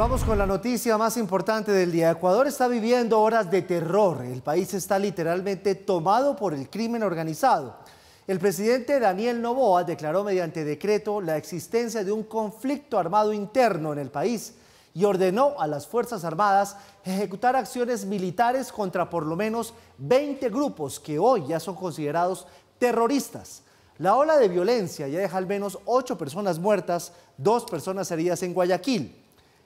vamos con la noticia más importante del día. Ecuador está viviendo horas de terror. El país está literalmente tomado por el crimen organizado. El presidente Daniel Novoa declaró mediante decreto la existencia de un conflicto armado interno en el país y ordenó a las Fuerzas Armadas ejecutar acciones militares contra por lo menos 20 grupos que hoy ya son considerados terroristas. La ola de violencia ya deja al menos 8 personas muertas, 2 personas heridas en Guayaquil.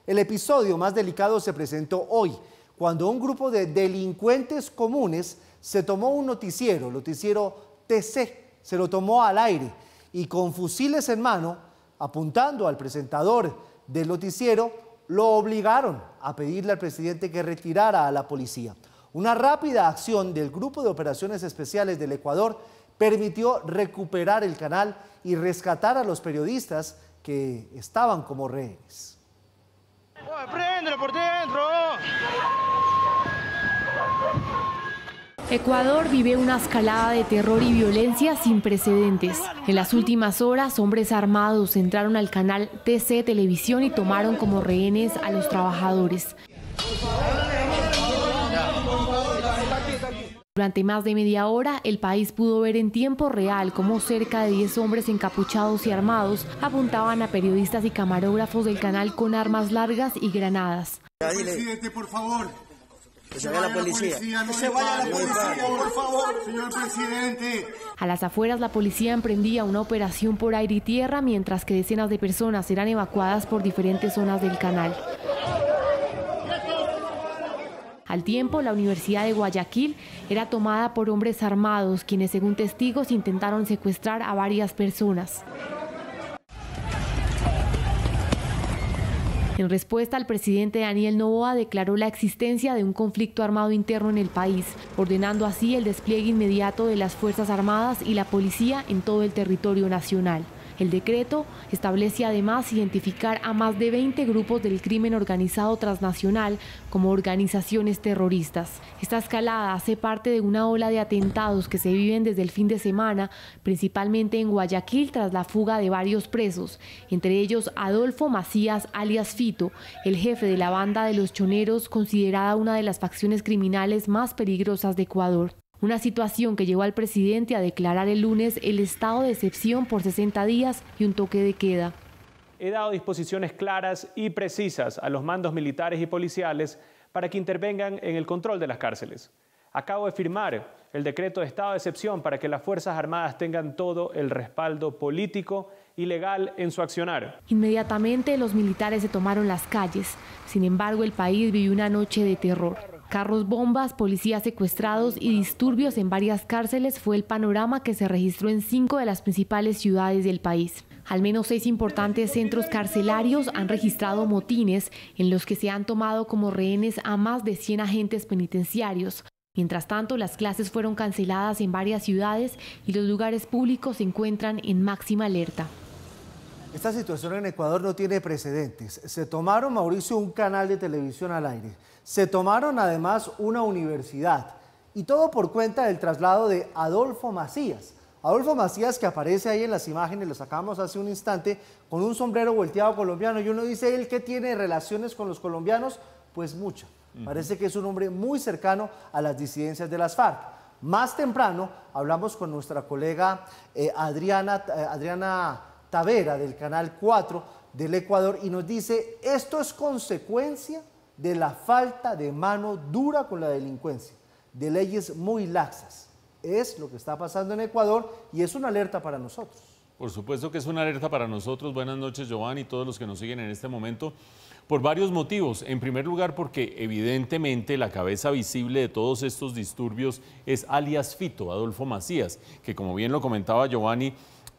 El episodio más delicado se presentó hoy, cuando un grupo de delincuentes comunes se tomó un noticiero, noticiero TC, se lo tomó al aire y con fusiles en mano, apuntando al presentador del noticiero, lo obligaron a pedirle al presidente que retirara a la policía. Una rápida acción del Grupo de Operaciones Especiales del Ecuador permitió recuperar el canal y rescatar a los periodistas que estaban como rehenes. Oh, por dentro! Ecuador vive una escalada de terror y violencia sin precedentes. En las últimas horas, hombres armados entraron al canal TC Televisión y tomaron como rehenes a los trabajadores. Durante más de media hora, el país pudo ver en tiempo real cómo cerca de 10 hombres encapuchados y armados apuntaban a periodistas y camarógrafos del canal con armas largas y granadas. A las afueras, la policía emprendía una operación por aire y tierra, mientras que decenas de personas eran evacuadas por diferentes zonas del canal. Al tiempo, la Universidad de Guayaquil era tomada por hombres armados, quienes según testigos intentaron secuestrar a varias personas. En respuesta, el presidente Daniel Novoa declaró la existencia de un conflicto armado interno en el país, ordenando así el despliegue inmediato de las Fuerzas Armadas y la policía en todo el territorio nacional. El decreto establece además identificar a más de 20 grupos del crimen organizado transnacional como organizaciones terroristas. Esta escalada hace parte de una ola de atentados que se viven desde el fin de semana, principalmente en Guayaquil tras la fuga de varios presos, entre ellos Adolfo Macías alias Fito, el jefe de la banda de los choneros considerada una de las facciones criminales más peligrosas de Ecuador. Una situación que llevó al presidente a declarar el lunes el estado de excepción por 60 días y un toque de queda. He dado disposiciones claras y precisas a los mandos militares y policiales para que intervengan en el control de las cárceles. Acabo de firmar el decreto de estado de excepción para que las Fuerzas Armadas tengan todo el respaldo político y legal en su accionar. Inmediatamente los militares se tomaron las calles. Sin embargo, el país vivió una noche de terror. Carros bombas, policías secuestrados y disturbios en varias cárceles fue el panorama que se registró en cinco de las principales ciudades del país. Al menos seis importantes centros carcelarios han registrado motines en los que se han tomado como rehenes a más de 100 agentes penitenciarios. Mientras tanto, las clases fueron canceladas en varias ciudades y los lugares públicos se encuentran en máxima alerta. Esta situación en Ecuador no tiene precedentes. Se tomaron, Mauricio, un canal de televisión al aire. Se tomaron además una universidad y todo por cuenta del traslado de Adolfo Macías. Adolfo Macías que aparece ahí en las imágenes, lo sacamos hace un instante, con un sombrero volteado colombiano y uno dice, ¿él que tiene relaciones con los colombianos? Pues mucho, Parece que es un hombre muy cercano a las disidencias de las FARC. Más temprano hablamos con nuestra colega eh, Adriana, eh, Adriana Tavera del Canal 4 del Ecuador y nos dice, esto es consecuencia de la falta de mano dura con la delincuencia, de leyes muy laxas. Es lo que está pasando en Ecuador y es una alerta para nosotros. Por supuesto que es una alerta para nosotros. Buenas noches, Giovanni, y todos los que nos siguen en este momento. Por varios motivos. En primer lugar, porque evidentemente la cabeza visible de todos estos disturbios es alias Fito, Adolfo Macías, que como bien lo comentaba Giovanni,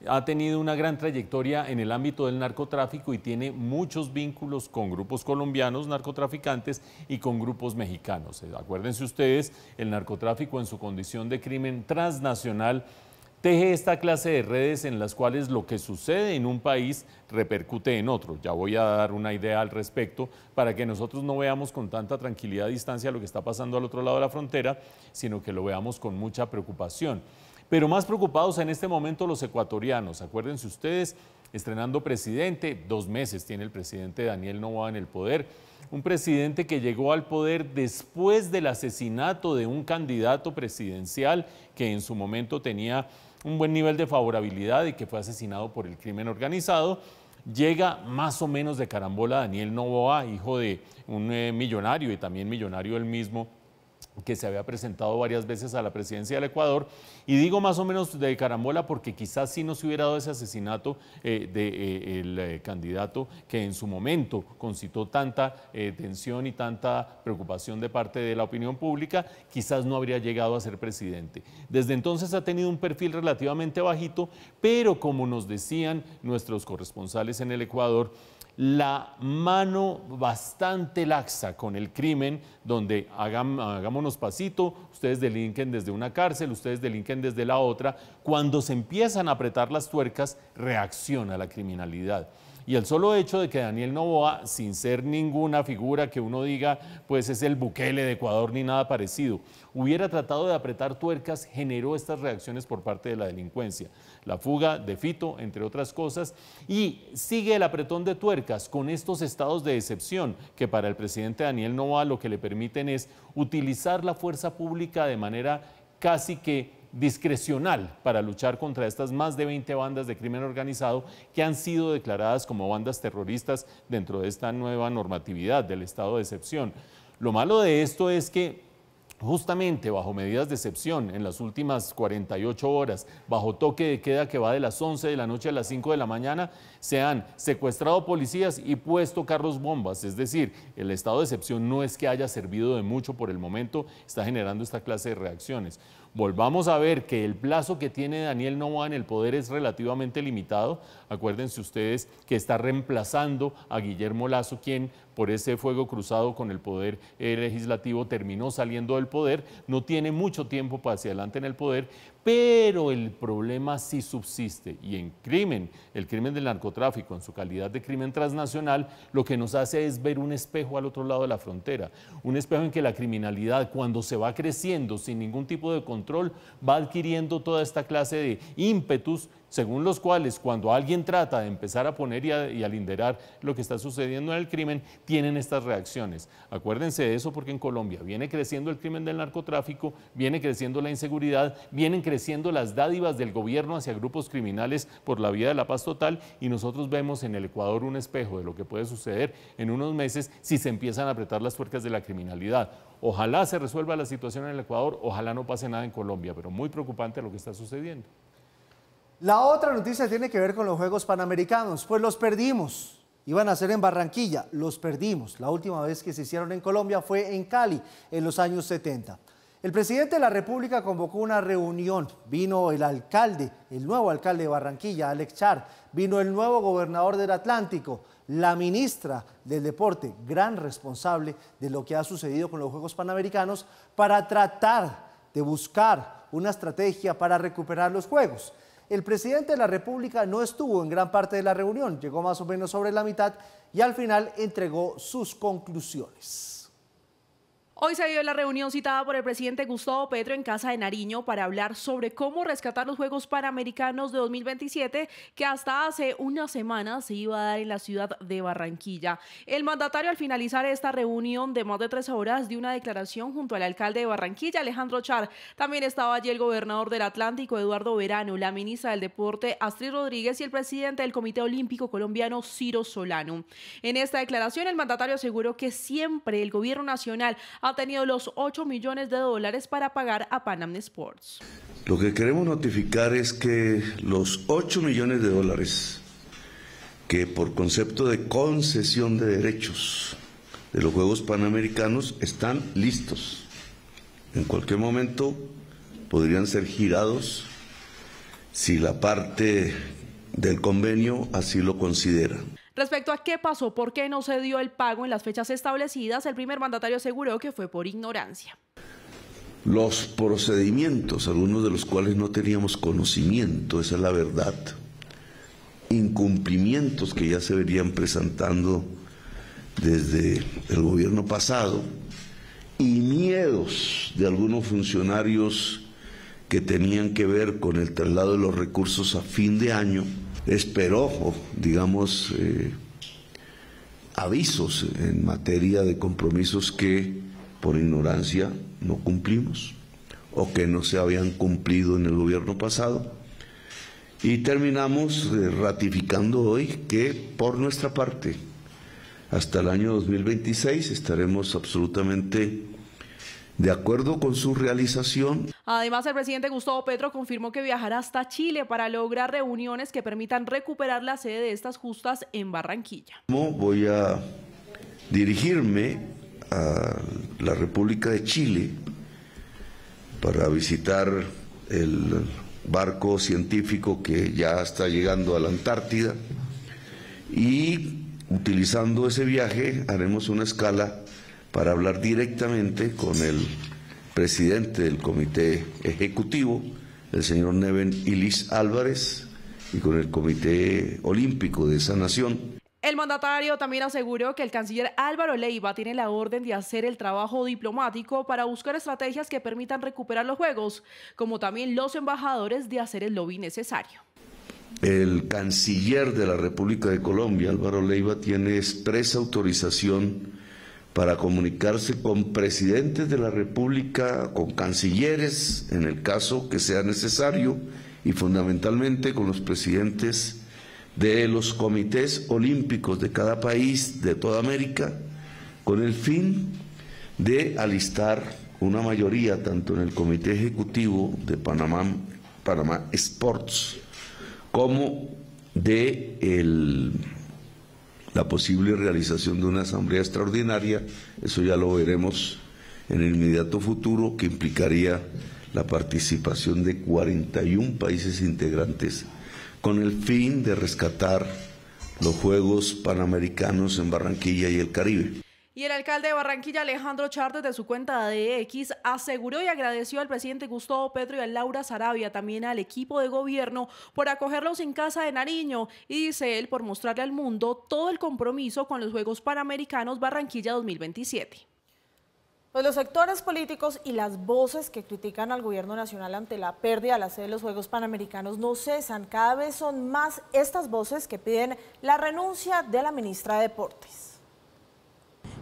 ha tenido una gran trayectoria en el ámbito del narcotráfico y tiene muchos vínculos con grupos colombianos narcotraficantes y con grupos mexicanos. Eh, acuérdense ustedes, el narcotráfico en su condición de crimen transnacional teje esta clase de redes en las cuales lo que sucede en un país repercute en otro. Ya voy a dar una idea al respecto para que nosotros no veamos con tanta tranquilidad a distancia lo que está pasando al otro lado de la frontera, sino que lo veamos con mucha preocupación. Pero más preocupados en este momento los ecuatorianos. Acuérdense ustedes, estrenando presidente, dos meses tiene el presidente Daniel Novoa en el poder. Un presidente que llegó al poder después del asesinato de un candidato presidencial que en su momento tenía un buen nivel de favorabilidad y que fue asesinado por el crimen organizado. Llega más o menos de carambola Daniel Novoa, hijo de un eh, millonario y también millonario él mismo, que se había presentado varias veces a la presidencia del Ecuador. Y digo más o menos de carambola porque quizás si no se hubiera dado ese asesinato eh, del eh, eh, candidato que en su momento concitó tanta tensión y tanta preocupación de parte de la opinión pública, quizás no habría llegado a ser presidente. Desde entonces ha tenido un perfil relativamente bajito, pero como nos decían nuestros corresponsales en el Ecuador, la mano bastante laxa con el crimen, donde hagámonos pasito, ustedes delinquen desde una cárcel, ustedes delinquen desde la otra. Cuando se empiezan a apretar las tuercas, reacciona la criminalidad. Y el solo hecho de que Daniel Novoa, sin ser ninguna figura que uno diga, pues es el buquele de Ecuador ni nada parecido, hubiera tratado de apretar tuercas, generó estas reacciones por parte de la delincuencia. La fuga de Fito, entre otras cosas, y sigue el apretón de tuercas con estos estados de excepción que para el presidente Daniel Novoa lo que le permiten es utilizar la fuerza pública de manera casi que discrecional para luchar contra estas más de 20 bandas de crimen organizado que han sido declaradas como bandas terroristas dentro de esta nueva normatividad del estado de excepción. Lo malo de esto es que Justamente bajo medidas de excepción en las últimas 48 horas, bajo toque de queda que va de las 11 de la noche a las 5 de la mañana, se han secuestrado policías y puesto carros bombas. Es decir, el estado de excepción no es que haya servido de mucho por el momento, está generando esta clase de reacciones. Volvamos a ver que el plazo que tiene Daniel Novoa en el poder es relativamente limitado. Acuérdense ustedes que está reemplazando a Guillermo Lazo, quien por ese fuego cruzado con el poder eh, legislativo terminó saliendo del poder. No tiene mucho tiempo para hacia adelante en el poder, pero el problema sí subsiste y en crimen, el crimen del narcotráfico en su calidad de crimen transnacional, lo que nos hace es ver un espejo al otro lado de la frontera, un espejo en que la criminalidad cuando se va creciendo sin ningún tipo de control va adquiriendo toda esta clase de ímpetus según los cuales cuando alguien trata de empezar a poner y a, liderar linderar lo que está sucediendo en el crimen, tienen estas reacciones. Acuérdense de eso porque en Colombia viene creciendo el crimen del narcotráfico, viene creciendo la inseguridad, vienen creciendo las dádivas del gobierno hacia grupos criminales por la vía de la paz total y nosotros vemos en el Ecuador un espejo de lo que puede suceder en unos meses si se empiezan a apretar las fuerzas de la criminalidad. Ojalá se resuelva la situación en el Ecuador, ojalá no pase nada en Colombia, pero muy preocupante lo que está sucediendo. La otra noticia tiene que ver con los Juegos Panamericanos, pues los perdimos. Iban a ser en Barranquilla, los perdimos. La última vez que se hicieron en Colombia fue en Cali, en los años 70. El presidente de la República convocó una reunión. Vino el alcalde, el nuevo alcalde de Barranquilla, Alex Char. Vino el nuevo gobernador del Atlántico, la ministra del Deporte, gran responsable de lo que ha sucedido con los Juegos Panamericanos, para tratar de buscar una estrategia para recuperar los Juegos. El presidente de la República no estuvo en gran parte de la reunión, llegó más o menos sobre la mitad y al final entregó sus conclusiones. Hoy se dio la reunión citada por el presidente Gustavo Petro en Casa de Nariño para hablar sobre cómo rescatar los Juegos Panamericanos de 2027 que hasta hace una semana se iba a dar en la ciudad de Barranquilla. El mandatario al finalizar esta reunión de más de tres horas dio una declaración junto al alcalde de Barranquilla, Alejandro Char. También estaba allí el gobernador del Atlántico, Eduardo Verano, la ministra del Deporte, Astrid Rodríguez y el presidente del Comité Olímpico Colombiano, Ciro Solano. En esta declaración el mandatario aseguró que siempre el gobierno nacional ha tenido los 8 millones de dólares para pagar a Panam Sports. Lo que queremos notificar es que los 8 millones de dólares que por concepto de concesión de derechos de los Juegos Panamericanos están listos. En cualquier momento podrían ser girados si la parte del convenio así lo considera. Respecto a qué pasó, por qué no se dio el pago en las fechas establecidas, el primer mandatario aseguró que fue por ignorancia. Los procedimientos, algunos de los cuales no teníamos conocimiento, esa es la verdad, incumplimientos que ya se verían presentando desde el gobierno pasado y miedos de algunos funcionarios que tenían que ver con el traslado de los recursos a fin de año, esperó, digamos, eh, avisos en materia de compromisos que por ignorancia no cumplimos o que no se habían cumplido en el gobierno pasado. Y terminamos eh, ratificando hoy que por nuestra parte, hasta el año 2026 estaremos absolutamente de acuerdo con su realización. Además, el presidente Gustavo Petro confirmó que viajará hasta Chile para lograr reuniones que permitan recuperar la sede de estas justas en Barranquilla. Voy a dirigirme a la República de Chile para visitar el barco científico que ya está llegando a la Antártida y utilizando ese viaje haremos una escala para hablar directamente con el presidente del comité ejecutivo, el señor Neven Ilis Álvarez, y con el comité olímpico de esa nación. El mandatario también aseguró que el canciller Álvaro Leiva tiene la orden de hacer el trabajo diplomático para buscar estrategias que permitan recuperar los Juegos, como también los embajadores de hacer el lobby necesario. El canciller de la República de Colombia, Álvaro Leiva, tiene expresa autorización para comunicarse con presidentes de la República, con cancilleres, en el caso que sea necesario, y fundamentalmente con los presidentes de los comités olímpicos de cada país, de toda América, con el fin de alistar una mayoría, tanto en el comité ejecutivo de Panamá, Panamá Sports, como de el la posible realización de una asamblea extraordinaria, eso ya lo veremos en el inmediato futuro, que implicaría la participación de 41 países integrantes, con el fin de rescatar los Juegos Panamericanos en Barranquilla y el Caribe. Y el alcalde de Barranquilla, Alejandro Char, de su cuenta de X, aseguró y agradeció al presidente Gustavo Petro y a Laura Sarabia, también al equipo de gobierno, por acogerlos en casa de Nariño. Y dice él, por mostrarle al mundo todo el compromiso con los Juegos Panamericanos Barranquilla 2027. Pues los sectores políticos y las voces que critican al gobierno nacional ante la pérdida de la sede de los Juegos Panamericanos no cesan. Cada vez son más estas voces que piden la renuncia de la ministra de Deportes.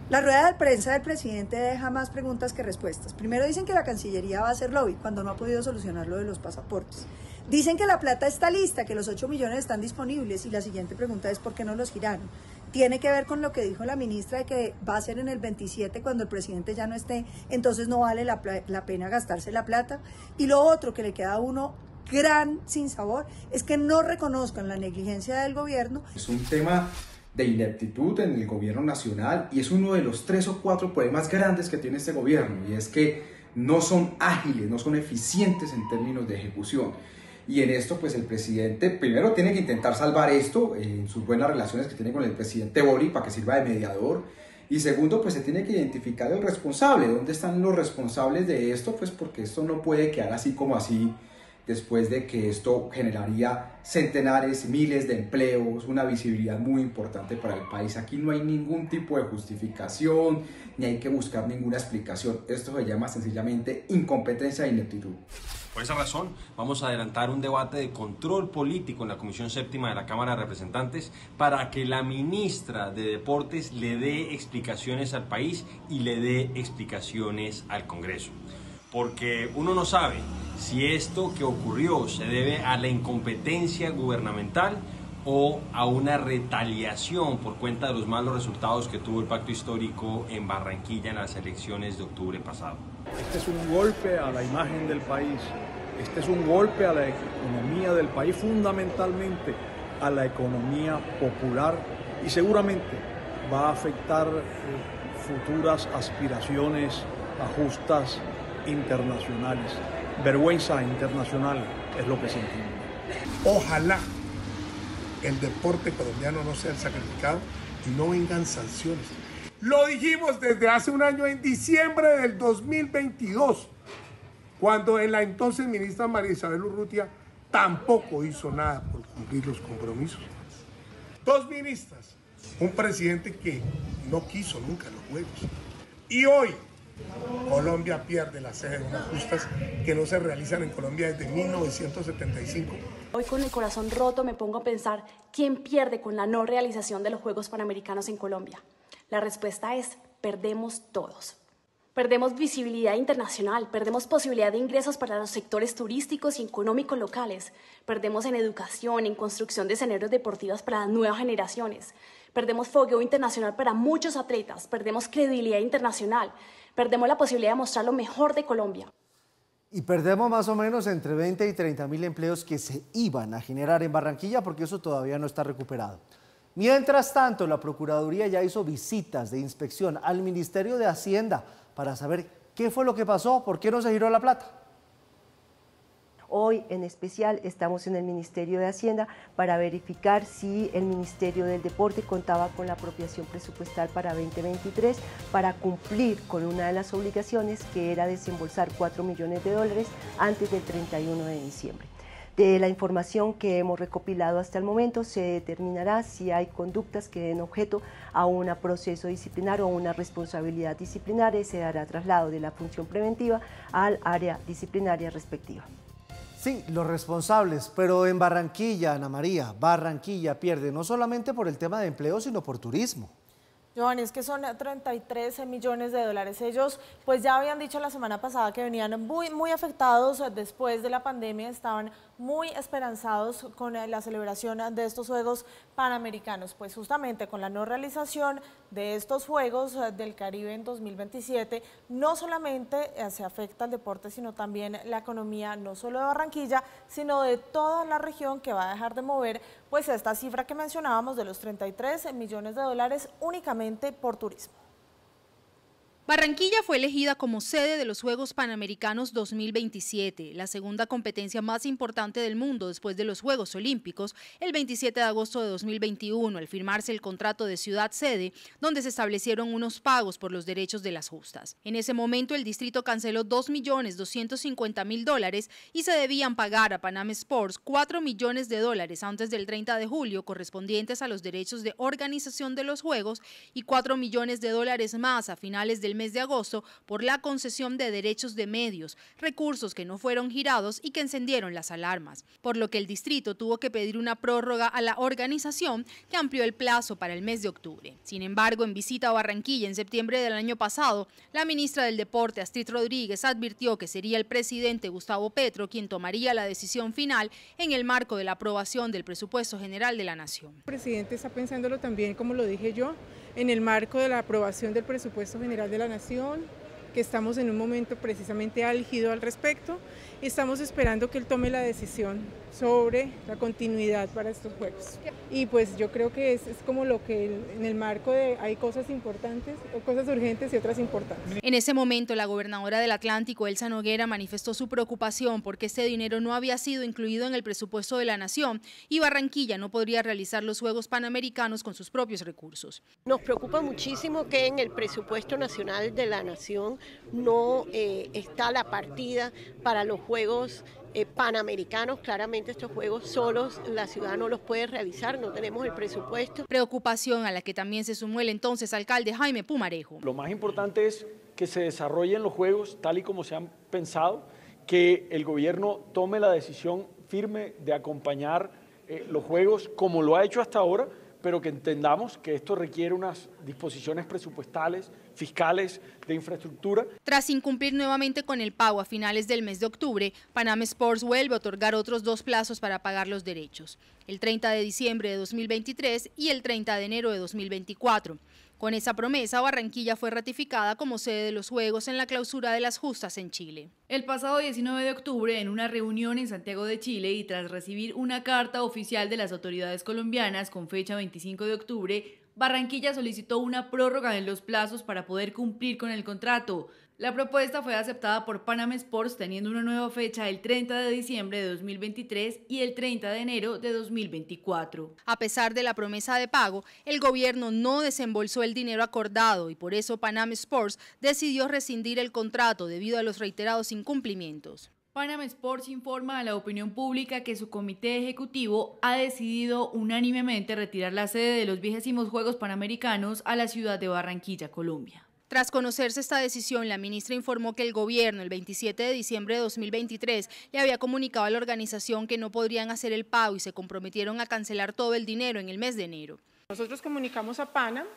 La rueda de prensa del presidente deja más preguntas que respuestas. Primero dicen que la Cancillería va a hacer lobby cuando no ha podido solucionar lo de los pasaportes. Dicen que la plata está lista, que los 8 millones están disponibles y la siguiente pregunta es ¿por qué no los giraron? Tiene que ver con lo que dijo la ministra de que va a ser en el 27 cuando el presidente ya no esté, entonces no vale la, pena gastarse la plata. Y lo otro que le queda a uno gran sin sabor es que no reconozcan la negligencia del gobierno. Es un tema de ineptitud en el gobierno nacional y es uno de los tres o cuatro problemas grandes que tiene este gobierno y es que no son ágiles, no son eficientes en términos de ejecución. Y en esto, pues el presidente primero tiene que intentar salvar esto eh, en sus buenas relaciones que tiene con el presidente Boric para que sirva de mediador. Y segundo, pues se tiene que identificar el responsable. ¿Dónde están los responsables de esto? Pues porque esto no puede quedar así como así después de que esto generaría centenares, miles de empleos, una visibilidad muy importante para el país. Aquí no hay ningún tipo de justificación, ni hay que buscar ninguna explicación. Esto se llama sencillamente incompetencia e ineptitud. Por esa razón, vamos a adelantar un debate de control político en la Comisión Séptima de la Cámara de Representantes para que la ministra de Deportes le dé explicaciones al país y le dé explicaciones al Congreso porque uno no sabe si esto que ocurrió se debe a la incompetencia gubernamental o a una retaliación por cuenta de los malos resultados que tuvo el pacto histórico en Barranquilla en las elecciones de octubre pasado. Este es un golpe a la imagen del país, este es un golpe a la economía del país, fundamentalmente a la economía popular y seguramente va a afectar eh, futuras aspiraciones a justas internacionales. Vergüenza internacional es lo que sentimos. Ojalá el deporte colombiano no sea sacrificado y no vengan sanciones. Lo dijimos desde hace un año, en diciembre del 2022, cuando en la entonces ministra María Isabel Urrutia tampoco hizo nada por cumplir los compromisos. Dos ministras, un presidente que no quiso nunca los juegos. Y hoy Colombia pierde las sede de unas justas que no se realizan en Colombia desde 1975. Hoy con el corazón roto me pongo a pensar quién pierde con la no realización de los Juegos Panamericanos en Colombia. La respuesta es perdemos todos. Perdemos visibilidad internacional, perdemos posibilidad de ingresos para los sectores turísticos y económicos locales, perdemos en educación, en construcción de escenarios deportivos para las nuevas generaciones, perdemos fogueo internacional para muchos atletas, perdemos credibilidad internacional, perdemos la posibilidad de mostrar lo mejor de Colombia. Y perdemos más o menos entre 20 y 30 mil empleos que se iban a generar en Barranquilla porque eso todavía no está recuperado. Mientras tanto, la Procuraduría ya hizo visitas de inspección al Ministerio de Hacienda para saber qué fue lo que pasó, por qué no se giró la plata. Hoy en especial estamos en el Ministerio de Hacienda para verificar si el Ministerio del Deporte contaba con la apropiación presupuestal para 2023 para cumplir con una de las obligaciones que era desembolsar 4 millones de dólares antes del 31 de diciembre. De la información que hemos recopilado hasta el momento se determinará si hay conductas que den objeto a un proceso disciplinario o una responsabilidad disciplinaria y se dará traslado de la función preventiva al área disciplinaria respectiva. Sí, los responsables, pero en Barranquilla, Ana María, Barranquilla pierde no solamente por el tema de empleo, sino por turismo. Joan, es que son 33 millones de dólares. Ellos pues ya habían dicho la semana pasada que venían muy, muy afectados después de la pandemia, estaban muy esperanzados con la celebración de estos Juegos Panamericanos. Pues justamente con la no realización de estos Juegos del Caribe en 2027, no solamente eh, se afecta al deporte, sino también la economía, no solo de Barranquilla, sino de toda la región que va a dejar de mover pues esta cifra que mencionábamos de los 33 millones de dólares únicamente por turismo. Barranquilla fue elegida como sede de los Juegos Panamericanos 2027, la segunda competencia más importante del mundo después de los Juegos Olímpicos, el 27 de agosto de 2021, al firmarse el contrato de ciudad sede, donde se establecieron unos pagos por los derechos de las justas. En ese momento, el distrito canceló 2.250.000 dólares y se debían pagar a Panam Sports 4 millones de dólares antes del 30 de julio, correspondientes a los derechos de organización de los Juegos, y 4 millones de dólares más a finales del mes de agosto por la concesión de derechos de medios, recursos que no fueron girados y que encendieron las alarmas, por lo que el distrito tuvo que pedir una prórroga a la organización que amplió el plazo para el mes de octubre. Sin embargo, en visita a Barranquilla en septiembre del año pasado, la ministra del Deporte, Astrid Rodríguez, advirtió que sería el presidente Gustavo Petro quien tomaría la decisión final en el marco de la aprobación del presupuesto general de la Nación. El presidente está pensándolo también, como lo dije yo, en el marco de la aprobación del presupuesto general de la Nación, que estamos en un momento precisamente álgido al respecto estamos esperando que él tome la decisión sobre la continuidad para estos Juegos. Y pues yo creo que es, es como lo que en el marco de hay cosas importantes, o cosas urgentes y otras importantes. En ese momento la gobernadora del Atlántico, Elsa Noguera, manifestó su preocupación porque este dinero no había sido incluido en el presupuesto de la nación y Barranquilla no podría realizar los Juegos Panamericanos con sus propios recursos. Nos preocupa muchísimo que en el presupuesto nacional de la nación no eh, está la partida para los Juegos eh, Panamericanos. Claramente estos Juegos solos la ciudad no los puede realizar, no tenemos el presupuesto. Preocupación a la que también se sumó el entonces alcalde Jaime Pumarejo. Lo más importante es que se desarrollen los Juegos tal y como se han pensado, que el gobierno tome la decisión firme de acompañar eh, los Juegos como lo ha hecho hasta ahora pero que entendamos que esto requiere unas disposiciones presupuestales, fiscales, de infraestructura. Tras incumplir nuevamente con el pago a finales del mes de octubre, Panam Sports vuelve a otorgar otros dos plazos para pagar los derechos, el 30 de diciembre de 2023 y el 30 de enero de 2024. Con esa promesa, Barranquilla fue ratificada como sede de los Juegos en la clausura de las justas en Chile. El pasado 19 de octubre, en una reunión en Santiago de Chile y tras recibir una carta oficial de las autoridades colombianas con fecha 25 de octubre, Barranquilla solicitó una prórroga en los plazos para poder cumplir con el contrato. La propuesta fue aceptada por Panam Sports teniendo una nueva fecha el 30 de diciembre de 2023 y el 30 de enero de 2024. A pesar de la promesa de pago, el gobierno no desembolsó el dinero acordado y por eso Panam Sports decidió rescindir el contrato debido a los reiterados incumplimientos. Panam Sports informa a la opinión pública que su comité ejecutivo ha decidido unánimemente retirar la sede de los vigésimos Juegos Panamericanos a la ciudad de Barranquilla, Colombia. Tras conocerse esta decisión, la ministra informó que el gobierno el 27 de diciembre de 2023 le había comunicado a la organización que no podrían hacer el pago y se comprometieron a cancelar todo el dinero en el mes de enero. Nosotros comunicamos a PANA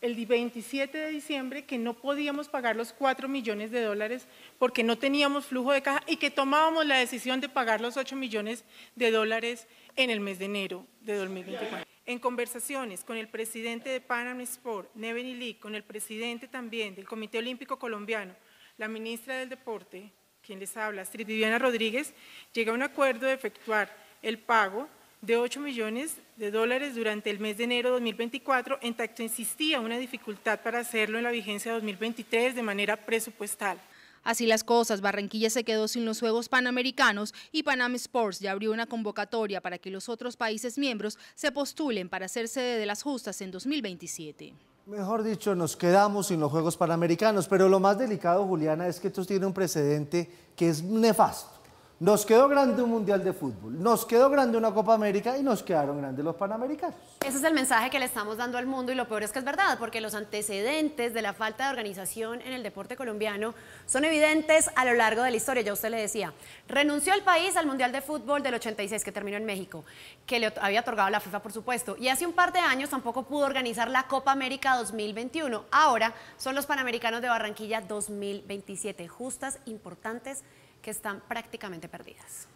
el 27 de diciembre que no podíamos pagar los 4 millones de dólares porque no teníamos flujo de caja y que tomábamos la decisión de pagar los 8 millones de dólares en el mes de enero de 2024. En conversaciones con el presidente de Panam Sport, Neven Lee, con el presidente también del Comité Olímpico Colombiano, la ministra del Deporte, quien les habla, Astrid Viviana Rodríguez, llega a un acuerdo de efectuar el pago de 8 millones de dólares durante el mes de enero de 2024, en tanto insistía una dificultad para hacerlo en la vigencia de 2023 de manera presupuestal. Así las cosas, Barranquilla se quedó sin los Juegos Panamericanos y Panam Sports ya abrió una convocatoria para que los otros países miembros se postulen para ser sede de las justas en 2027. Mejor dicho, nos quedamos sin los Juegos Panamericanos, pero lo más delicado, Juliana, es que esto tiene un precedente que es nefasto. Nos quedó grande un Mundial de Fútbol, nos quedó grande una Copa América y nos quedaron grandes los Panamericanos. Ese es el mensaje que le estamos dando al mundo y lo peor es que es verdad, porque los antecedentes de la falta de organización en el deporte colombiano son evidentes a lo largo de la historia. Ya usted le decía, renunció el país al Mundial de Fútbol del 86 que terminó en México, que le había otorgado la FIFA por supuesto, y hace un par de años tampoco pudo organizar la Copa América 2021. Ahora son los Panamericanos de Barranquilla 2027, justas, importantes que están prácticamente perdidas.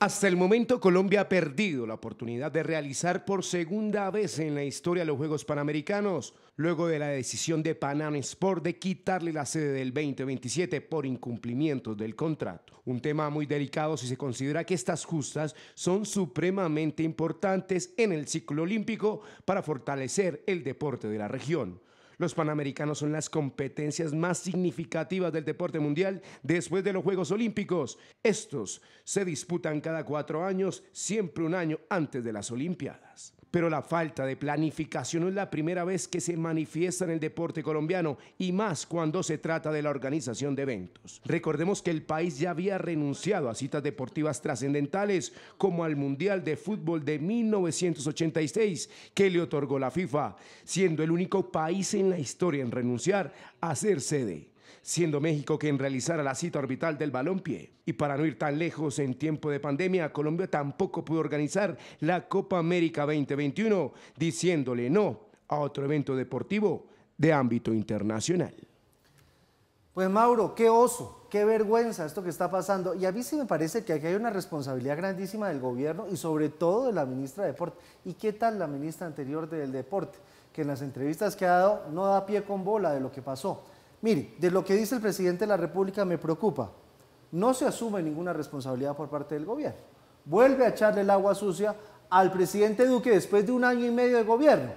Hasta el momento Colombia ha perdido la oportunidad de realizar por segunda vez en la historia los Juegos Panamericanos, luego de la decisión de Panam Sport de quitarle la sede del 2027 por incumplimiento del contrato. Un tema muy delicado si se considera que estas justas son supremamente importantes en el ciclo olímpico para fortalecer el deporte de la región. Los Panamericanos son las competencias más significativas del deporte mundial después de los Juegos Olímpicos. Estos se disputan cada cuatro años, siempre un año antes de las Olimpiadas pero la falta de planificación no es la primera vez que se manifiesta en el deporte colombiano y más cuando se trata de la organización de eventos. Recordemos que el país ya había renunciado a citas deportivas trascendentales como al Mundial de Fútbol de 1986 que le otorgó la FIFA, siendo el único país en la historia en renunciar a ser sede siendo México quien realizara la cita orbital del pie. Y para no ir tan lejos, en tiempo de pandemia, Colombia tampoco pudo organizar la Copa América 2021, diciéndole no a otro evento deportivo de ámbito internacional. Pues Mauro, qué oso, qué vergüenza esto que está pasando. Y a mí sí me parece que aquí hay una responsabilidad grandísima del gobierno y sobre todo de la ministra de Deporte. ¿Y qué tal la ministra anterior del Deporte? Que en las entrevistas que ha dado no da pie con bola de lo que pasó. Mire, de lo que dice el presidente de la República me preocupa. No se asume ninguna responsabilidad por parte del gobierno. Vuelve a echarle el agua sucia al presidente Duque después de un año y medio de gobierno.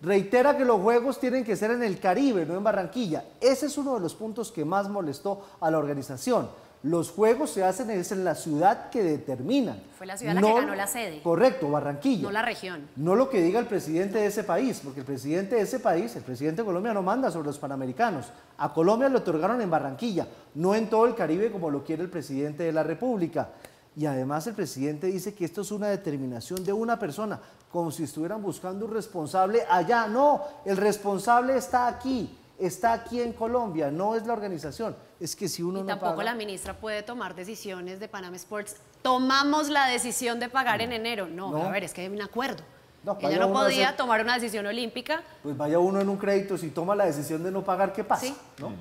Reitera que los juegos tienen que ser en el Caribe, no en Barranquilla. Ese es uno de los puntos que más molestó a la organización. Los juegos se hacen es en la ciudad que determinan. Fue la ciudad la que ganó la sede. Correcto, Barranquilla. No la región. No lo que diga el presidente de ese país, porque el presidente de ese país, el presidente de Colombia no manda sobre los panamericanos. A Colombia lo otorgaron en Barranquilla, no en todo el Caribe como lo quiere el presidente de la República. Y además el presidente dice que esto es una determinación de una persona, como si estuvieran buscando un responsable allá. No, el responsable está aquí está aquí en Colombia, no es la organización. Es que si uno y tampoco la ministra puede tomar decisiones de Panam Sports. Tomamos la decisión de pagar en enero. No, a ver, es que hay un acuerdo. Ella no podía tomar una decisión olímpica. Pues vaya uno en un crédito, si toma la decisión de no pagar, ¿qué pasa? Mm.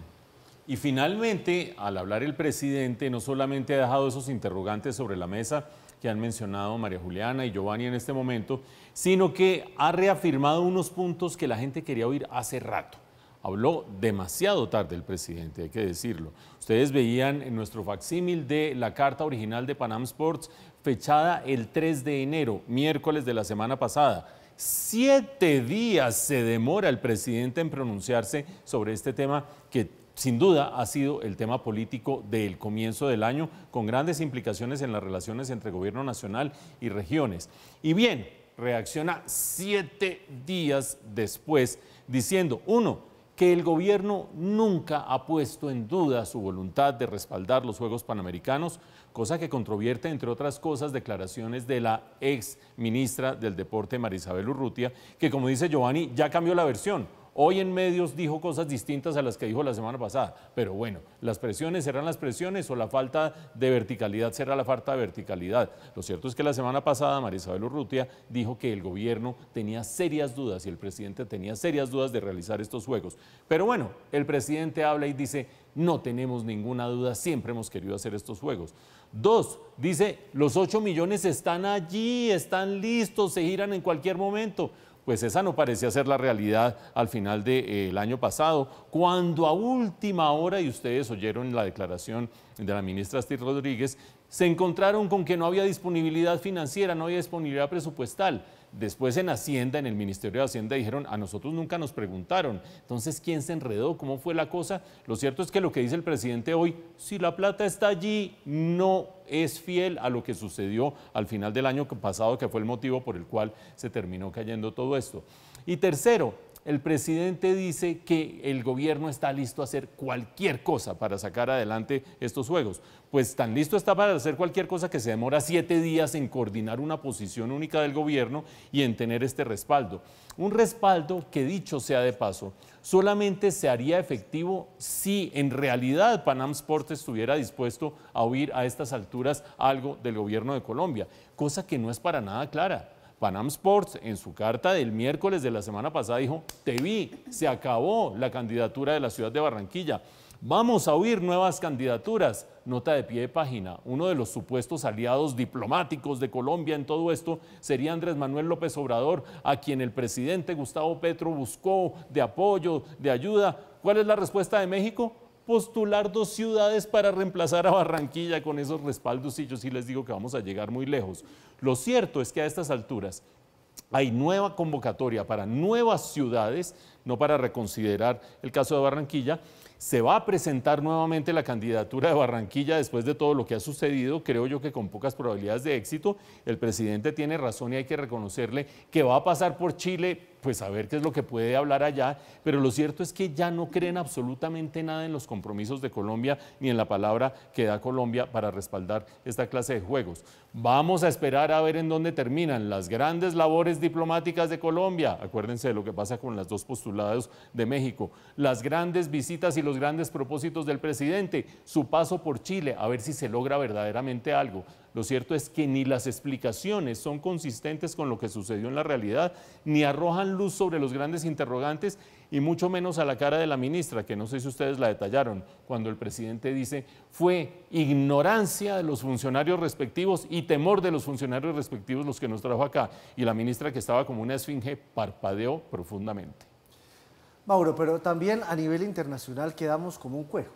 Y finalmente, al hablar el presidente, no solamente ha dejado esos interrogantes sobre la mesa que han mencionado María Juliana y Giovanni en este momento, sino que ha reafirmado unos puntos que la gente quería oír hace rato. Habló demasiado tarde el presidente, hay que decirlo. Ustedes veían en nuestro facsímil de la carta original de Panam Sports, fechada el 3 de enero, miércoles de la semana pasada. Siete días se demora el presidente en pronunciarse sobre este tema que sin duda ha sido el tema político del comienzo del año, con grandes implicaciones en las relaciones entre gobierno nacional y regiones. Y bien, reacciona siete días después diciendo, uno, que el gobierno nunca ha puesto en duda su voluntad de respaldar los Juegos Panamericanos, cosa que controvierte, entre otras cosas, declaraciones de la ex ministra del Deporte, Marisabel Urrutia, que como dice Giovanni, ya cambió la versión Hoy en medios dijo cosas distintas a las que dijo la semana pasada, pero bueno, las presiones serán las presiones o la falta de verticalidad será la falta de verticalidad. Lo cierto es que la semana pasada María Isabel Urrutia dijo que el gobierno tenía serias dudas y el presidente tenía serias dudas de realizar estos juegos. Pero bueno, el presidente habla y dice, no tenemos ninguna duda, siempre hemos querido hacer estos juegos. Dos, dice, los 8 millones están allí, están listos, se giran en cualquier momento pues esa no parecía ser la realidad al final del eh, año pasado, cuando a última hora, y ustedes oyeron la declaración de la ministra Astrid Rodríguez, se encontraron con que no había disponibilidad financiera, no había disponibilidad presupuestal. Después en Hacienda, en el Ministerio de Hacienda, dijeron, a nosotros nunca nos preguntaron. Entonces, ¿quién se enredó? ¿Cómo fue la cosa? Lo cierto es que lo que dice el presidente hoy, si la plata está allí, no es fiel a lo que sucedió al final del año pasado, que fue el motivo por el cual se terminó cayendo todo esto. Y tercero, el presidente dice que el gobierno está listo a hacer cualquier cosa para sacar adelante estos juegos. Pues tan listo está para hacer cualquier cosa que se demora siete días en coordinar una posición única del gobierno y en tener este respaldo. Un respaldo que dicho sea de paso, solamente se haría efectivo si en realidad Panam Sports estuviera dispuesto a oír a estas alturas algo del gobierno de Colombia, cosa que no es para nada clara. Panam Sports en su carta del miércoles de la semana pasada dijo, te vi, se acabó la candidatura de la ciudad de Barranquilla. Vamos a oír nuevas candidaturas. Nota de pie de página. Uno de los supuestos aliados diplomáticos de Colombia en todo esto sería Andrés Manuel López Obrador, a quien el presidente Gustavo Petro buscó de apoyo, de ayuda. ¿Cuál es la respuesta de México? postular dos ciudades para reemplazar a Barranquilla con esos respaldos y yo sí les digo que vamos a llegar muy lejos. Lo cierto es que a estas alturas hay nueva convocatoria para nuevas ciudades, no para reconsiderar el caso de Barranquilla. Se va a presentar nuevamente la candidatura de Barranquilla después de todo lo que ha sucedido, creo yo que con pocas probabilidades de éxito. El presidente tiene razón y hay que reconocerle que va a pasar por Chile pues a ver qué es lo que puede hablar allá, pero lo cierto es que ya no creen absolutamente nada en los compromisos de Colombia ni en la palabra que da Colombia para respaldar esta clase de juegos. Vamos a esperar a ver en dónde terminan las grandes labores diplomáticas de Colombia, acuérdense de lo que pasa con las dos postulados de México, las grandes visitas y los grandes propósitos del presidente, su paso por Chile, a ver si se logra verdaderamente algo. Lo cierto es que ni las explicaciones son consistentes con lo que sucedió en la realidad, ni arrojan luz sobre los grandes interrogantes y mucho menos a la cara de la ministra, que no sé si ustedes la detallaron, cuando el presidente dice fue ignorancia de los funcionarios respectivos y temor de los funcionarios respectivos los que nos trajo acá. Y la ministra que estaba como una esfinge parpadeó profundamente. Mauro, pero también a nivel internacional quedamos como un cuejo.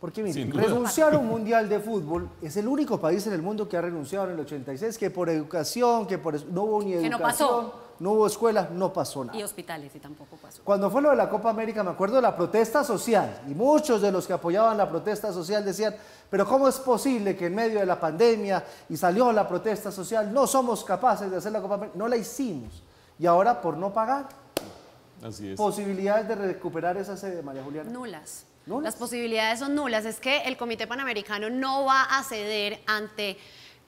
Porque mire, renunciar a un mundial de fútbol es el único país en el mundo que ha renunciado en el 86, que por educación, que por no hubo ni educación, no, pasó. no, hubo escuelas, no pasó nada. Y hospitales, y tampoco pasó. Cuando fue lo de la Copa América, me acuerdo de la protesta social, y muchos de los que apoyaban la protesta social decían, pero ¿cómo es posible que en medio de la pandemia y salió la protesta social, no somos capaces de hacer la Copa América? No la hicimos. Y ahora por no pagar, posibilidades de recuperar esa sede, eh, María Juliana. Nulas. Las posibilidades son nulas. Es que el Comité Panamericano no va a ceder ante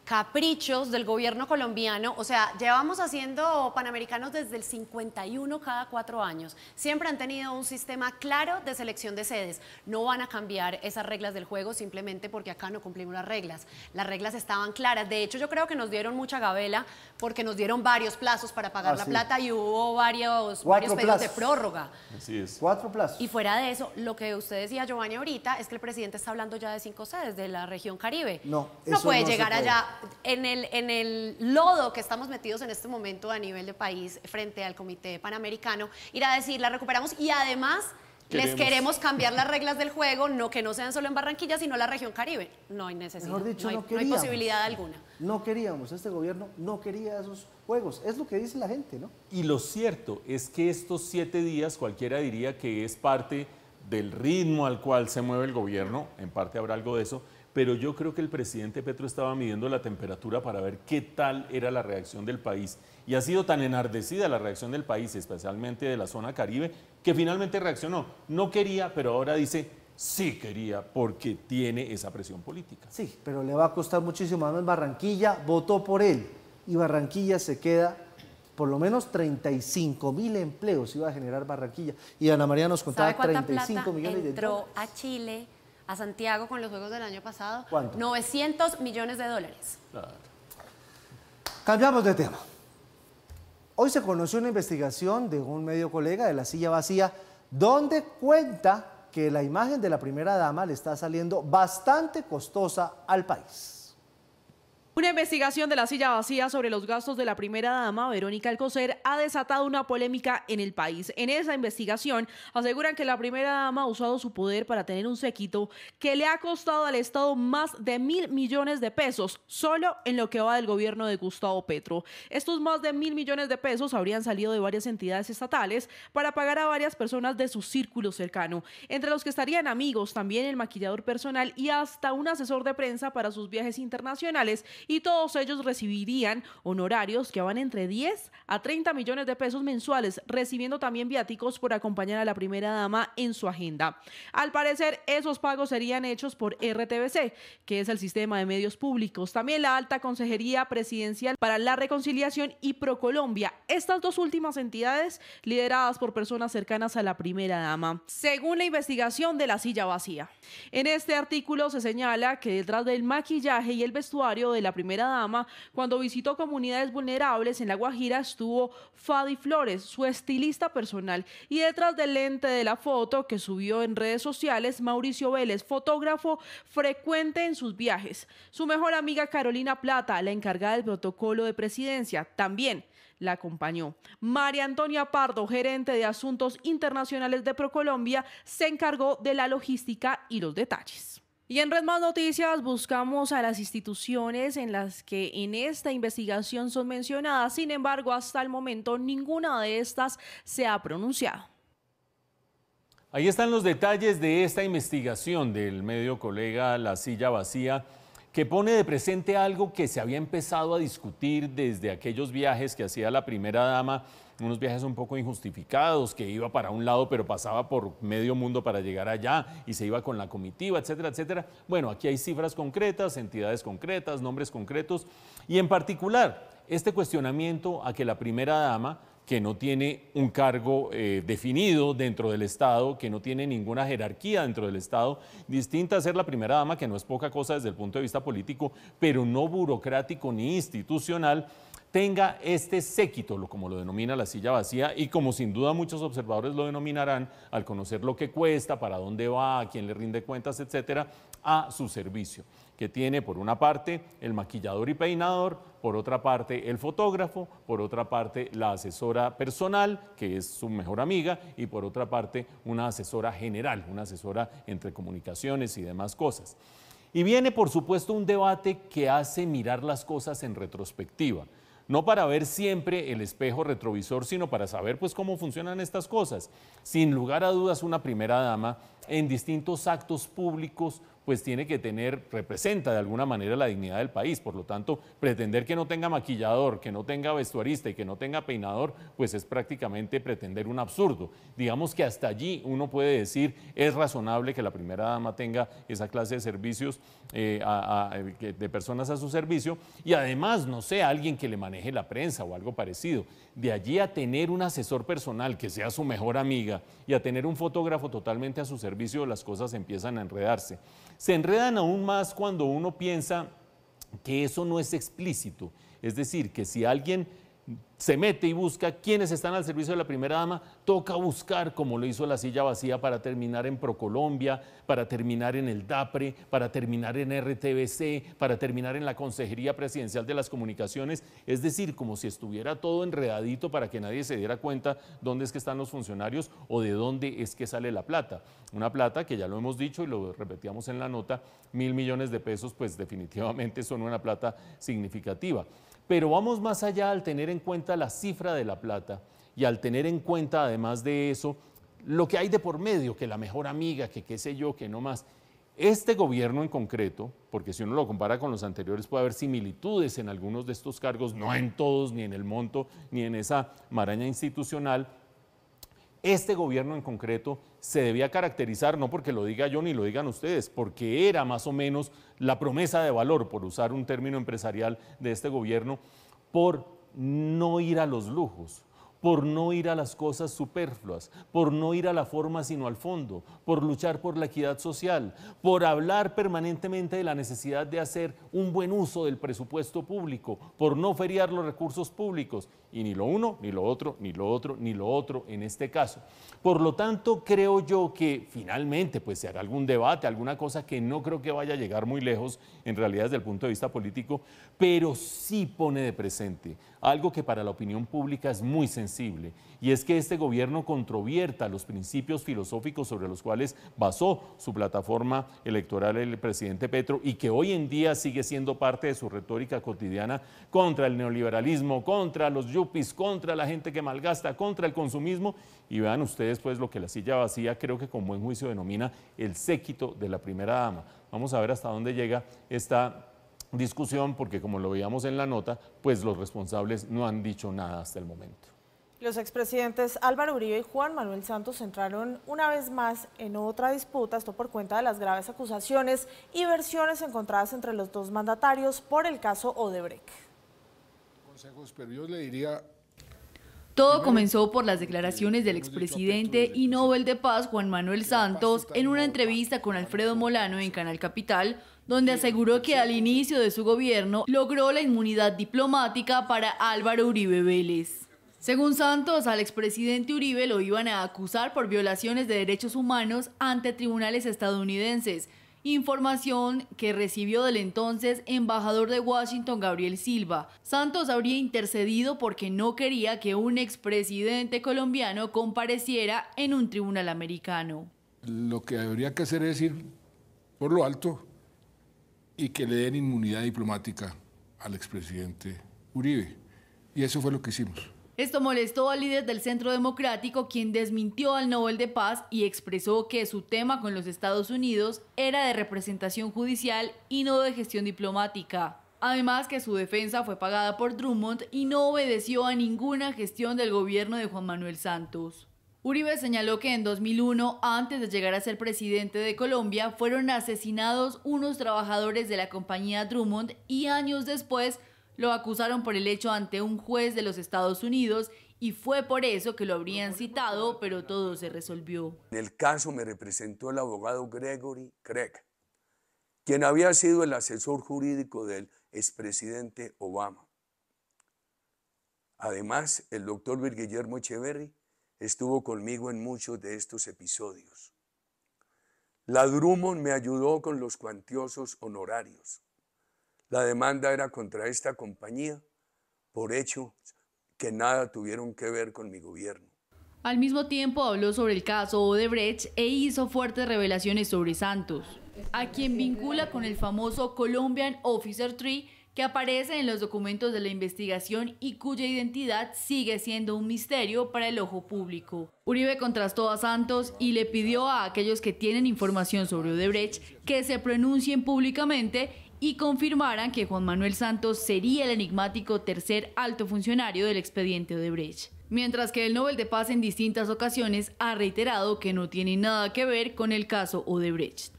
caprichos del gobierno colombiano. O sea, llevamos haciendo panamericanos desde el 51 cada cuatro años. Siempre han tenido un sistema claro de selección de sedes. No van a cambiar esas reglas del juego simplemente porque acá no cumplimos las reglas. Las reglas estaban claras. De hecho, yo creo que nos dieron mucha gabela porque nos dieron varios plazos para pagar ah, la plata y hubo varios, pedidos de prórroga. Así es. Cuatro plazos. Y fuera de eso, lo que usted decía, Giovanni, ahorita es que el presidente está hablando ya de cinco sedes de la región Caribe. No, no puede llegar allá en el, en el lodo que estamos metidos en este momento a nivel de país frente al Comité Panamericano, ir a decir, la recuperamos y además... Les queremos cambiar las reglas del juego, no que no sean solo en Barranquilla, sino en la región Caribe. No hay necesidad. no hay, posibilidad alguna. No queríamos, este gobierno no quería esos juegos. Es lo que dice la gente, ¿no? Y lo cierto es que estos siete días, cualquiera diría que es parte del ritmo al cual se mueve el gobierno, en parte habrá algo de eso, pero yo creo que el presidente Petro estaba midiendo la temperatura para ver qué tal era la reacción del país. Y ha sido tan enardecida la reacción del país, especialmente de la zona caribe, que finalmente reaccionó. No quería, pero ahora dice, sí quería, porque tiene esa presión política. Sí, pero le va a costar muchísimo. Además, Barranquilla votó por él y Barranquilla se queda por lo menos 35 mil empleos iba a generar Barranquilla. Y Ana María nos contaba 35 millones de a Chile a Santiago con los Juegos del año pasado. 900 millones de dólares. Cambiamos de tema. Hoy se conoce una investigación de un medio colega de la silla vacía donde cuenta que la imagen de la primera dama le está saliendo bastante costosa al país. Una investigación de la silla vacía sobre los gastos de la primera dama, Verónica Alcocer, ha desatado una polémica en el país. En esa investigación aseguran que la primera dama ha usado su poder para tener un séquito que le ha costado al Estado más de mil millones de pesos, solo en lo que va del gobierno de Gustavo Petro. Estos más de mil millones de pesos habrían salido de varias entidades estatales para pagar a varias personas de su círculo cercano, entre los que estarían amigos, también el maquillador personal y hasta un asesor de prensa para sus viajes internacionales y todos ellos recibirían honorarios que van entre 10 a 30 millones de pesos mensuales, recibiendo también viáticos por acompañar a la primera dama en su agenda. Al parecer, esos pagos serían hechos por RTBC, que es el sistema de medios públicos, también la Alta Consejería Presidencial para la Reconciliación y Procolombia. Estas dos últimas entidades lideradas por personas cercanas a la primera dama, según la investigación de la silla vacía. En este artículo se señala que detrás del maquillaje y el vestuario de la primera dama cuando visitó comunidades vulnerables en La Guajira estuvo Fadi Flores, su estilista personal. Y detrás del lente de la foto que subió en redes sociales, Mauricio Vélez, fotógrafo frecuente en sus viajes. Su mejor amiga Carolina Plata, la encargada del protocolo de presidencia, también la acompañó. María Antonia Pardo, gerente de Asuntos Internacionales de ProColombia, se encargó de la logística y los detalles. Y en Red Más Noticias buscamos a las instituciones en las que en esta investigación son mencionadas. Sin embargo, hasta el momento ninguna de estas se ha pronunciado. Ahí están los detalles de esta investigación del medio colega La Silla Vacía que pone de presente algo que se había empezado a discutir desde aquellos viajes que hacía la primera dama, unos viajes un poco injustificados, que iba para un lado pero pasaba por medio mundo para llegar allá y se iba con la comitiva, etcétera, etcétera. Bueno, aquí hay cifras concretas, entidades concretas, nombres concretos y en particular este cuestionamiento a que la primera dama que no tiene un cargo eh, definido dentro del Estado, que no tiene ninguna jerarquía dentro del Estado, distinta a ser la primera dama, que no es poca cosa desde el punto de vista político, pero no burocrático ni institucional, tenga este séquito, como lo denomina la silla vacía, y como sin duda muchos observadores lo denominarán al conocer lo que cuesta, para dónde va, a quién le rinde cuentas, etcétera, a su servicio que tiene por una parte el maquillador y peinador, por otra parte el fotógrafo, por otra parte la asesora personal, que es su mejor amiga, y por otra parte una asesora general, una asesora entre comunicaciones y demás cosas. Y viene, por supuesto, un debate que hace mirar las cosas en retrospectiva. No para ver siempre el espejo retrovisor, sino para saber pues, cómo funcionan estas cosas. Sin lugar a dudas, una primera dama en distintos actos públicos, pues tiene que tener, representa de alguna manera la dignidad del país. Por lo tanto, pretender que no tenga maquillador, que no tenga vestuarista y que no tenga peinador, pues es prácticamente pretender un absurdo. Digamos que hasta allí uno puede decir, es razonable que la primera dama tenga esa clase de servicios, eh, eh, de personas a su servicio, y además, no sea alguien que le maneje la prensa o algo parecido. De allí a tener un asesor personal que sea su mejor amiga y a tener un fotógrafo totalmente a su servicio las cosas empiezan a enredarse. Se enredan aún más cuando uno piensa que eso no es explícito. Es decir, que si alguien se mete y busca quienes están al servicio de la primera dama, toca buscar, como lo hizo la silla vacía, para terminar en Procolombia, para terminar en el DAPRE, para terminar en RTBC, para terminar en la Consejería Presidencial de las Comunicaciones, es decir, como si estuviera todo enredadito para que nadie se diera cuenta dónde es que están los funcionarios o de dónde es que sale la plata. Una plata que ya lo hemos dicho y lo repetíamos en la nota, mil millones de pesos, pues definitivamente son una plata significativa. Pero vamos más allá al tener en cuenta la cifra de la plata y al tener en cuenta además de eso lo que hay de por medio, que la mejor amiga, que qué sé yo, que no más. Este gobierno en concreto, porque si uno lo compara con los anteriores puede haber similitudes en algunos de estos cargos, no en todos, ni en el monto, ni en esa maraña institucional, este gobierno en concreto se debía caracterizar, no porque lo diga yo ni lo digan ustedes, porque era más o menos la promesa de valor, por usar un término empresarial de este gobierno, por no ir a los lujos, por no ir a las cosas superfluas, por no ir a la forma sino al fondo, por luchar por la equidad social, por hablar permanentemente de la necesidad de hacer un buen uso del presupuesto público, por no feriar los recursos públicos y ni lo uno, ni lo otro, ni lo otro, ni lo otro en este caso. Por lo tanto, creo yo que finalmente pues se hará algún debate, alguna cosa que no creo que vaya a llegar muy lejos en realidad desde el punto de vista político, pero sí pone de presente algo que para la opinión pública es muy sensible y es que este gobierno controvierta los principios filosóficos sobre los cuales basó su plataforma electoral el presidente Petro y que hoy en día sigue siendo parte de su retórica cotidiana contra el neoliberalismo, contra los contra la gente que malgasta, contra el consumismo. Y vean ustedes pues lo que la silla vacía creo que con buen juicio denomina el séquito de la primera dama. Vamos a ver hasta dónde llega esta discusión porque como lo veíamos en la nota, pues los responsables no han dicho nada hasta el momento. Los expresidentes Álvaro Uribe y Juan Manuel Santos entraron una vez más en otra disputa, esto por cuenta de las graves acusaciones y versiones encontradas entre los dos mandatarios por el caso Odebrecht todo comenzó por las declaraciones del expresidente y Nobel de Paz Juan Manuel Santos en una entrevista con Alfredo Molano en Canal Capital, donde aseguró que al inicio de su gobierno logró la inmunidad diplomática para Álvaro Uribe Vélez. Según Santos, al expresidente Uribe lo iban a acusar por violaciones de derechos humanos ante tribunales estadounidenses, Información que recibió del entonces embajador de Washington Gabriel Silva. Santos habría intercedido porque no quería que un expresidente colombiano compareciera en un tribunal americano. Lo que habría que hacer es ir por lo alto y que le den inmunidad diplomática al expresidente Uribe. Y eso fue lo que hicimos. Esto molestó al líder del Centro Democrático, quien desmintió al Nobel de Paz y expresó que su tema con los Estados Unidos era de representación judicial y no de gestión diplomática. Además que su defensa fue pagada por Drummond y no obedeció a ninguna gestión del gobierno de Juan Manuel Santos. Uribe señaló que en 2001, antes de llegar a ser presidente de Colombia, fueron asesinados unos trabajadores de la compañía Drummond y años después lo acusaron por el hecho ante un juez de los Estados Unidos y fue por eso que lo habrían citado, pero todo se resolvió. En el caso me representó el abogado Gregory Craig, quien había sido el asesor jurídico del expresidente Obama. Además, el doctor Guillermo Echeverry estuvo conmigo en muchos de estos episodios. La Drummond me ayudó con los cuantiosos honorarios. La demanda era contra esta compañía por hecho que nada tuvieron que ver con mi gobierno. Al mismo tiempo habló sobre el caso Odebrecht e hizo fuertes revelaciones sobre Santos, a quien vincula con el famoso Colombian Officer Tree que aparece en los documentos de la investigación y cuya identidad sigue siendo un misterio para el ojo público. Uribe contrastó a Santos y le pidió a aquellos que tienen información sobre Odebrecht que se pronuncien públicamente y confirmaran que Juan Manuel Santos sería el enigmático tercer alto funcionario del expediente Odebrecht. Mientras que el Nobel de Paz en distintas ocasiones ha reiterado que no tiene nada que ver con el caso Odebrecht.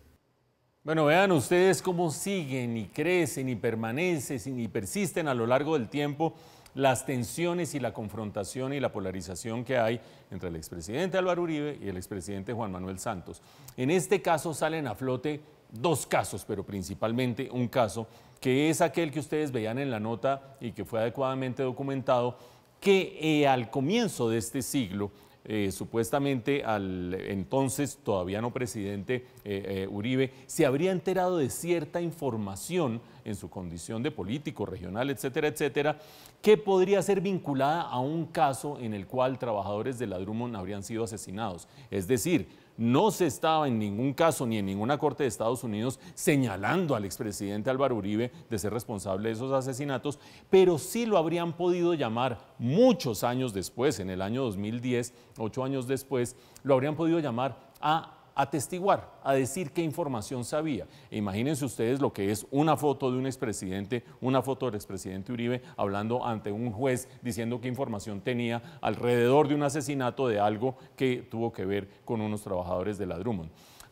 Bueno, vean ustedes cómo siguen y crecen y permanecen y persisten a lo largo del tiempo las tensiones y la confrontación y la polarización que hay entre el expresidente Álvaro Uribe y el expresidente Juan Manuel Santos. En este caso salen a flote dos casos, pero principalmente un caso, que es aquel que ustedes veían en la nota y que fue adecuadamente documentado, que eh, al comienzo de este siglo, eh, supuestamente al entonces todavía no presidente eh, Uribe, se habría enterado de cierta información en su condición de político regional, etcétera, etcétera, que podría ser vinculada a un caso en el cual trabajadores de la habrían sido asesinados. Es decir, no se estaba en ningún caso ni en ninguna corte de Estados Unidos señalando al expresidente Álvaro Uribe de ser responsable de esos asesinatos, pero sí lo habrían podido llamar muchos años después, en el año 2010, ocho años después, lo habrían podido llamar a a testiguar, a decir qué información sabía. E imagínense ustedes lo que es una foto de un expresidente, una foto del expresidente Uribe hablando ante un juez diciendo qué información tenía alrededor de un asesinato de algo que tuvo que ver con unos trabajadores de la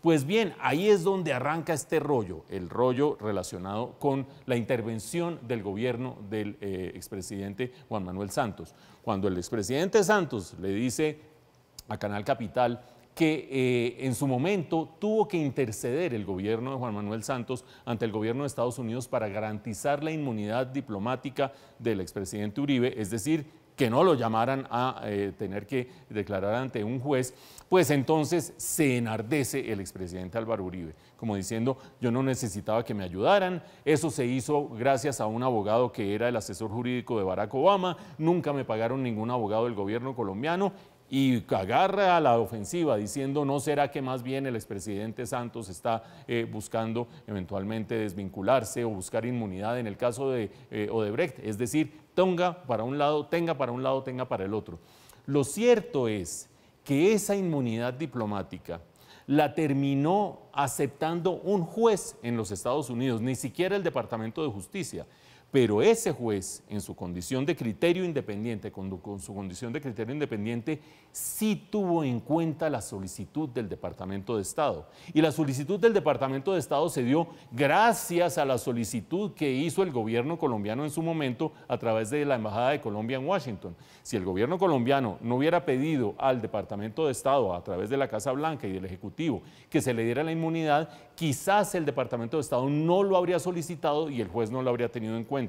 Pues bien, ahí es donde arranca este rollo, el rollo relacionado con la intervención del gobierno del eh, expresidente Juan Manuel Santos. Cuando el expresidente Santos le dice a Canal Capital que eh, en su momento tuvo que interceder el gobierno de Juan Manuel Santos ante el gobierno de Estados Unidos para garantizar la inmunidad diplomática del expresidente Uribe, es decir, que no lo llamaran a eh, tener que declarar ante un juez, pues entonces se enardece el expresidente Álvaro Uribe, como diciendo, yo no necesitaba que me ayudaran, eso se hizo gracias a un abogado que era el asesor jurídico de Barack Obama, nunca me pagaron ningún abogado del gobierno colombiano y agarra a la ofensiva diciendo, ¿no será que más bien el expresidente Santos está eh, buscando eventualmente desvincularse o buscar inmunidad en el caso de eh, Odebrecht? Es decir, tenga para un lado, tenga para un lado, tenga para el otro. Lo cierto es que esa inmunidad diplomática la terminó aceptando un juez en los Estados Unidos, ni siquiera el Departamento de Justicia pero ese juez, en su condición de criterio independiente, con, su condición de criterio independiente, sí tuvo en cuenta la solicitud del Departamento de Estado. Y la solicitud del Departamento de Estado se dio gracias a la solicitud que hizo el gobierno colombiano en su momento a través de la Embajada de Colombia en Washington. Si el gobierno colombiano no hubiera pedido al Departamento de Estado, a través de la Casa Blanca y del Ejecutivo, que se le diera la inmunidad, quizás el Departamento de Estado no lo habría solicitado y el juez no lo habría tenido en cuenta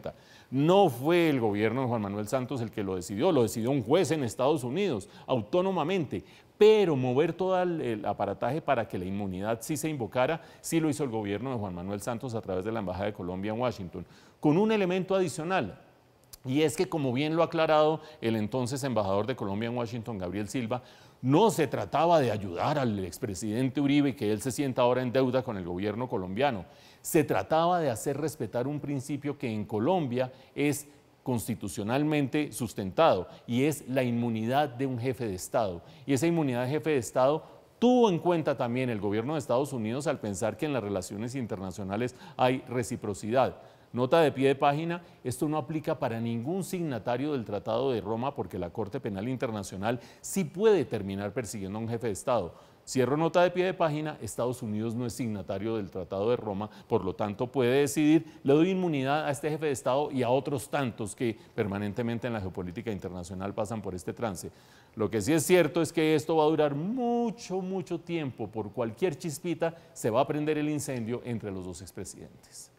no fue el gobierno de Juan Manuel Santos el que lo decidió, lo decidió un juez en Estados Unidos, autónomamente, pero mover todo el, el, aparataje para que la inmunidad sí se invocara, sí lo hizo el gobierno de Juan Manuel Santos a través de la Embajada de Colombia en Washington, con un elemento adicional. Y es que, como bien lo ha aclarado el entonces embajador de Colombia en Washington, Gabriel Silva, no se trataba de ayudar al expresidente Uribe que él se sienta ahora en deuda con el gobierno colombiano, se trataba de hacer respetar un principio que en Colombia es constitucionalmente sustentado y es la inmunidad de un jefe de Estado. Y esa inmunidad de jefe de Estado tuvo en cuenta también el gobierno de Estados Unidos al pensar que en las relaciones internacionales hay reciprocidad. Nota de pie de página, esto no aplica para ningún signatario del Tratado de Roma porque la Corte Penal Internacional sí puede terminar persiguiendo a un jefe de Estado, Cierro nota de pie de página, Estados Unidos no es signatario del Tratado de Roma, por lo tanto puede decidir, le doy inmunidad a este jefe de Estado y a otros tantos que permanentemente en la geopolítica internacional pasan por este trance. Lo que sí es cierto es que esto va a durar mucho, mucho tiempo. Por cualquier chispita se va a prender el incendio entre los dos expresidentes.